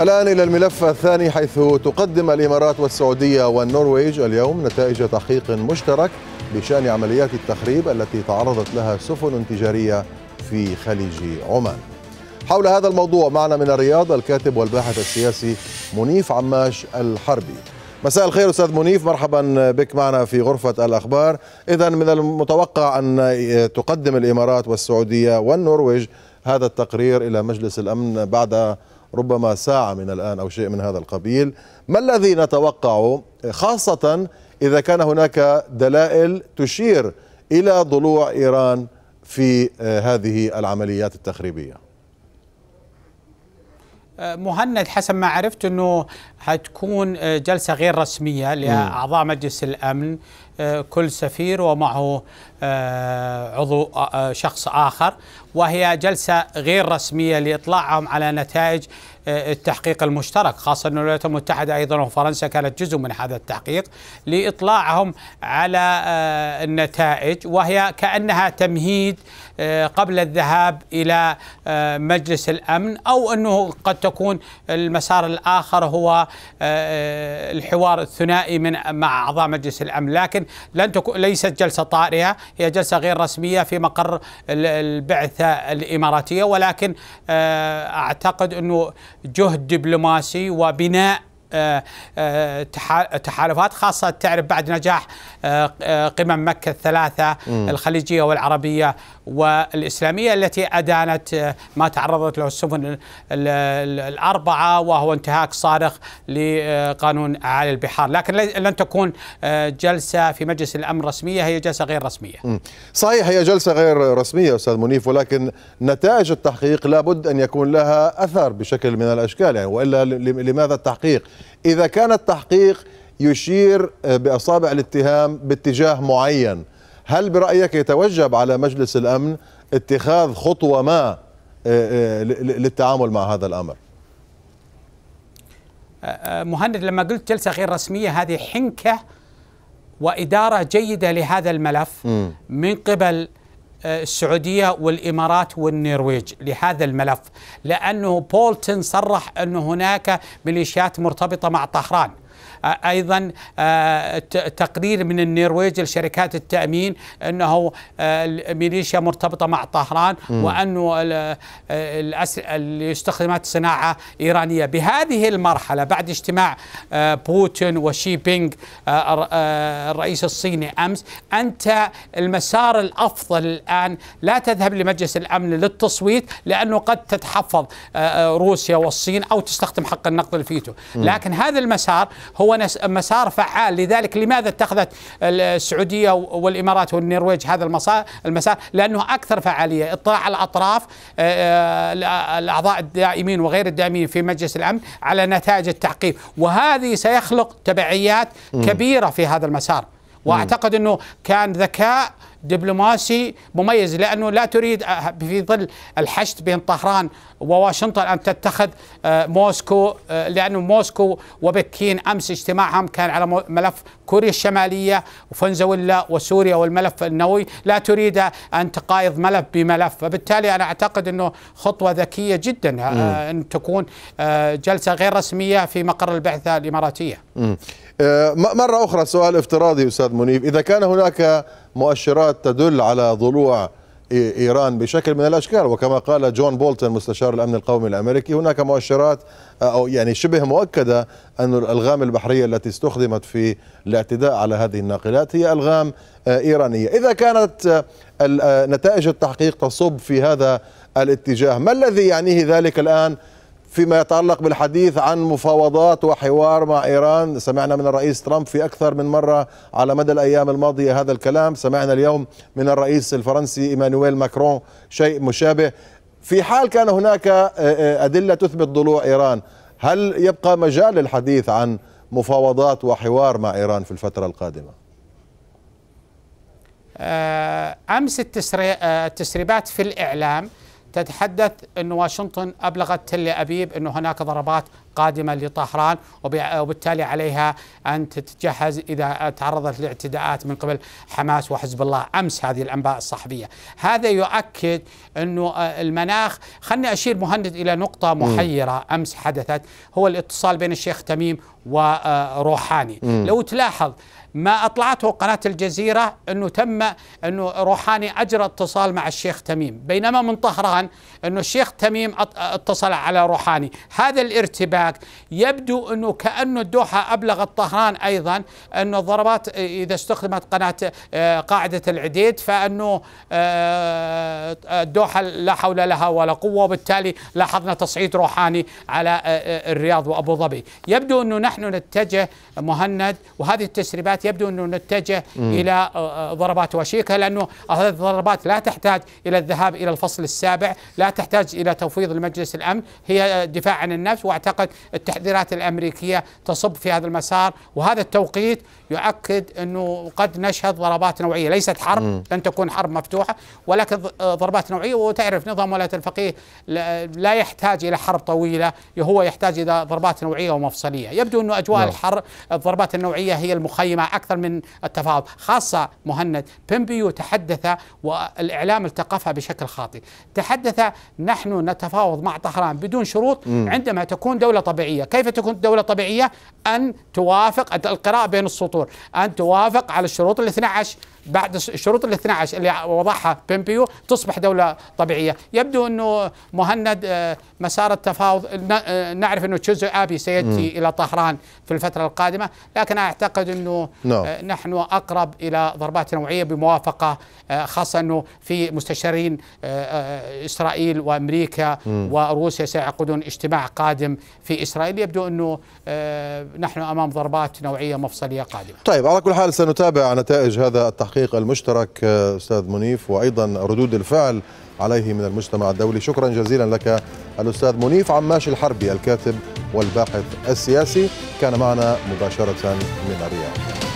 الآن إلى الملف الثاني حيث تقدم الإمارات والسعودية والنرويج اليوم نتائج تحقيق مشترك بشأن عمليات التخريب التي تعرضت لها سفن تجارية في خليج عمان حول هذا الموضوع معنا من الرياض الكاتب والباحث السياسي منيف عماش الحربي مساء الخير استاذ منيف مرحبا بك معنا في غرفه الاخبار اذا من المتوقع ان تقدم الامارات والسعوديه والنرويج هذا التقرير الى مجلس الامن بعد ربما ساعة من الآن أو شيء من هذا القبيل ما الذي نتوقعه خاصة إذا كان هناك دلائل تشير إلى ضلوع إيران في آه، هذه العمليات التخريبيه مهند حسب ما عرفت انه حتكون آه، جلسه غير رسميه لاعضاء مجلس الامن آه، كل سفير ومعه آه، عضو شخص اخر وهي جلسه غير رسميه لاطلاعهم على نتائج آه، التحقيق المشترك خاصة أن الولايات المتحدة أيضا وفرنسا كانت جزء من هذا التحقيق لإطلاعهم على آه، النتائج وهي كأنها تمهيد آه، قبل الذهاب إلى مجلس الأمن أو أنه قد تكون المسار الآخر هو الحوار الثنائي من مع أعضاء مجلس الأمن لكن لن تكون ليست جلسة طارئة هي جلسة غير رسمية في مقر البعثة الإماراتية ولكن أعتقد أنه جهد دبلوماسي وبناء آه، آه، تحالفات خاصة تعرف بعد نجاح آه، قمم مكة الثلاثة الخليجية والعربية والإسلامية التي أدانت آه، ما تعرضت له السفن الأربعة وهو انتهاك صارخ لقانون أعالي البحار لكن لن تكون آه، جلسة في مجلس الأمن رسمية هي جلسة غير رسمية صحيح هي جلسة غير رسمية أستاذ منيف ولكن نتائج التحقيق لابد أن يكون لها أثر بشكل من الأشكال يعني وإلا لماذا التحقيق إذا كان التحقيق يشير آه، بأصابع الاتهام باتجاه معين هل برأيك يتوجب على مجلس الأمن اتخاذ خطوة ما آه، آه، للتعامل مع هذا الأمر آه، مهند لما قلت جلسة غير رسمية هذه حنكة وإدارة جيدة لهذا الملف م. من قبل السعودية والإمارات والنرويج لهذا الملف لأنه بولتن صرح أن هناك ميليشيات مرتبطة مع طهران ايضا آه، تقرير من النرويج لشركات التامين انه آه، الميليشيا مرتبطه مع طهران وانه آه، استخدمت صناعه ايرانيه بهذه المرحله بعد اجتماع بوتين وشي بينغ الرئيس الصيني امس انت المسار الافضل الان لا تذهب لمجلس الامن للتصويت لانه قد تتحفظ روسيا والصين او تستخدم حق النقد الفيتو لكن هذا المسار هو هو مسار فعال لذلك لماذا اتخذت السعودية والإمارات والنرويج هذا المسار لأنه أكثر فعالية اطلاع الأطراف آه، آه، الأعضاء الدائمين وغير الدائمين في مجلس الأمن على نتائج التعقيب وهذه سيخلق تبعيات كبيرة في هذا المسار واعتقد انه كان ذكاء دبلوماسي مميز لأنه لا تريد آه، في ظل الحشد بين طهران وواشنطن أن تتخذ آه، موسكو آه، لأنه موسكو وبكين أمس اجتماعهم كان على ملف كوريا الشمالية وفنزويلا وسوريا والملف النووي لا تريد أن تقايض ملف بملف فبالتالي أنا أعتقد أنه خطوة ذكية جدا أن تكون جلسة غير رسمية في مقر البعثة الإماراتية مرة أخرى سؤال افتراضي أستاذ منيف إذا كان هناك مؤشرات تدل على ضلوع ايران بشكل من الاشكال وكما قال جون بولتون مستشار الامن القومي الامريكي هناك مؤشرات آه، او يعني شبه مؤكده ان الالغام البحريه التي استخدمت في الاعتداء على هذه الناقلات هي الغام آه، ايرانيه، اذا كانت آه، نتائج التحقيق تصب في هذا الاتجاه، ما الذي يعنيه ذلك الان فيما يتعلق بالحديث عن مفاوضات وحوار مع ايران سمعنا من الرئيس ترامب في اكثر من مره على مدى الايام الماضيه هذا الكلام سمعنا اليوم من الرئيس الفرنسي ايمانويل ماكرون شيء مشابه في حال كان هناك آه، آه، ادله تثبت ضلوع ايران هل يبقى مجال للحديث عن مفاوضات وحوار مع ايران في الفتره القادمه آه، امس التسريبات في الاعلام تتحدث أن واشنطن أبلغت تل أبيب أن هناك ضربات قادمة لطهران وبالتالي عليها أن تتجهز إذا تعرضت لاعتداءات من قبل حماس وحزب الله أمس هذه الأنباء الصحفية هذا يؤكد أنه آه، المناخ خلني أشير مهند إلى نقطة محيرة أمس حدثت هو الاتصال بين الشيخ تميم وروحاني آه، م. لو تلاحظ ما اطلعته قناه الجزيره انه تم انه روحاني اجرى اتصال مع الشيخ تميم بينما من طهران انه الشيخ تميم اتصل على روحاني هذا الارتباك هناك يبدو أنه كأنه الدوحة أبلغت طهران أيضا أن الضربات آه، إذا استخدمت قناة آه، قاعدة العديد فأنه آه، الدوحة لا حول لها ولا قوة وبالتالي لاحظنا تصعيد روحاني على الرياض وأبو ظبي يبدو أنه نحن نتجه مهند وهذه التسريبات يبدو أنه نتجه م. إلى ضربات وشيكة لأنه هذه الضربات لا تحتاج إلى الذهاب إلى الفصل السابع لا تحتاج إلى تفويض المجلس الأمن هي دفاع عن النفس وأعتقد التحذيرات الأمريكية تصب في هذا المسار وهذا التوقيت يؤكد أنه قد نشهد ضربات نوعية ليست حرب م. لن تكون حرب مفتوحة ولكن ضربات نوعية وتعرف نظام ولاية الفقيه لا يحتاج إلى حرب طويلة هو يحتاج إلى ضربات نوعية ومفصلية يبدو أنه أجواء نعم. الحرب الضربات النوعية هي المخيمة أكثر من التفاوض خاصة مهند بيمبيو تحدث والإعلام التقفها بشكل خاطئ تحدث نحن نتفاوض مع طهران بدون شروط عندما تكون دولة دولة طبيعية كيف تكون دولة طبيعية أن توافق القراءة بين السطور أن توافق على الشروط ال12 بعد الشروط ال12 اللي وضعها بيمبيو تصبح دولة طبيعية يبدو أنه مهند آه، مسار التفاوض آه، نعرف أنه تشوزو آبي سيأتي إلى طهران في الفترة القادمة لكن أعتقد أنه نعم. آه، نحن أقرب إلى ضربات نوعية بموافقة خاصة أنه في مستشارين إسرائيل وأمريكا م. وروسيا سيعقدون اجتماع قادم في إسرائيل يبدو أنه آه، نحن أمام ضربات نوعية مفصلية قادمة طيب على كل حال سنتابع نتائج هذا التحقيق المشترك آه، أستاذ منيف وأيضا ردود الفعل عليه من المجتمع الدولي شكرا جزيلا لك الأستاذ منيف عماش الحربي الكاتب والباحث السياسي كان معنا مباشرة من الرياض